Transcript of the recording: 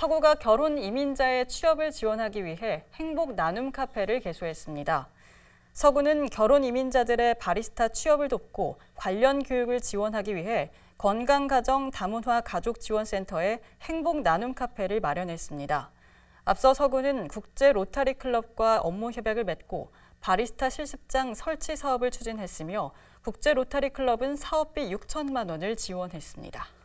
서구가 결혼 이민자의 취업을 지원하기 위해 행복 나눔 카페를 개소했습니다. 서구는 결혼 이민자들의 바리스타 취업을 돕고 관련 교육을 지원하기 위해 건강가정 다문화 가족지원센터에 행복 나눔 카페를 마련했습니다. 앞서 서구는 국제 로타리 클럽과 업무 협약을 맺고 바리스타 실습장 설치 사업을 추진했으며 국제 로타리 클럽은 사업비 6천만 원을 지원했습니다.